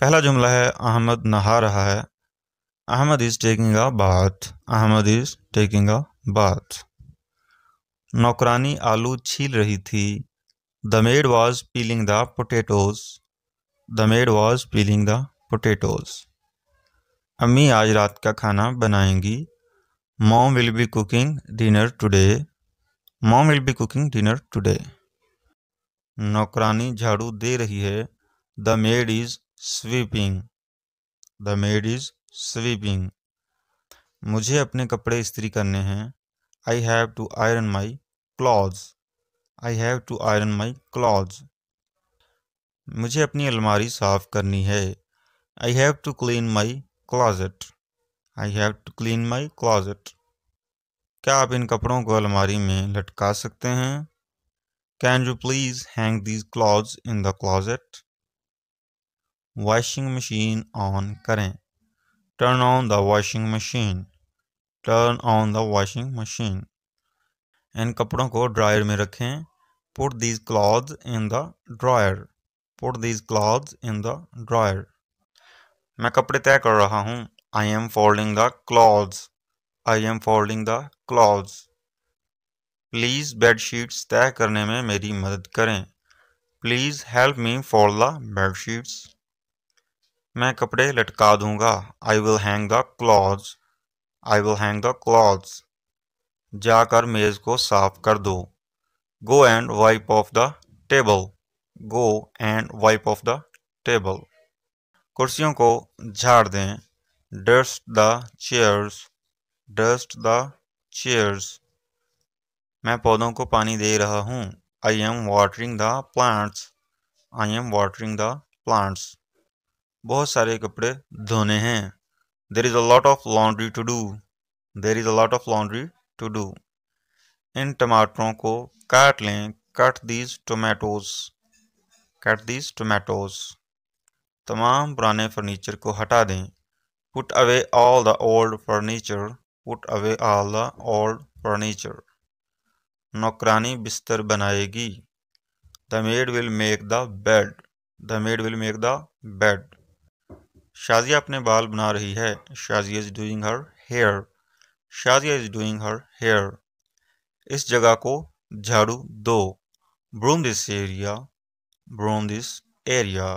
पहला जुमला है अहमद नहा रहा है Ahmed is taking a bath Ahmed is taking a bath नौकरानी आलू छील रही थी the maid was peeling the potatoes the maid was peeling the potatoes अम्मी आज रात का खाना बनाएंगी mom will be cooking dinner today mom will be cooking dinner today नौकरानी झाड़ू दे रही है the maid is sweeping the maid is sweeping मुझे अपने कपड़े इस्त्री करने हैं I have to iron my clothes I have to iron my clothes मुझे अपनी अलमारी साफ करनी है I have to clean my closet I have to clean my closet क्या आप इन कपड़ों को अलमारी में लटका सकते हैं can you please hang these clothes in the closet washing machine on करें turn on the washing machine turn on the washing machine इन कपड़ों को ड्रायर में रखें put these cloth in the dryer put these cloth in the dryer मैं कपड़े तय कर रहा हूँ I am folding the cloth I am folding the cloth please bed sheets तय करने में मेरी मदद करें please help me for the bed sheets मैं कपड़े लटका दूंगा I will hang the clothes I will hang the clothes जाकर मेज़ को साफ कर दो go and wipe off the table go and wipe off the table कुर्सियों को झाड़ दें dust the chairs dust the chairs मैं पौधों को पानी दे रहा हूँ I am watering the plants I am watering the plants बहुत सारे कपड़े धोने हैं there is a lot of laundry to do there is a lot of laundry to do इन टमाटरों को काट लें cut these tomatoes cut these tomatoes तमाम पुराने फर्नीचर को हटा दें put away all the old furniture put away all the old furniture नौकरानी बिस्तर बनाएगी the maid will make the bed the maid will make the bed Shazia अपने बाल बना रही है Shazia is doing her hair Shazia is doing her hair इस जगह को झाड़ू दो broom this area broom this area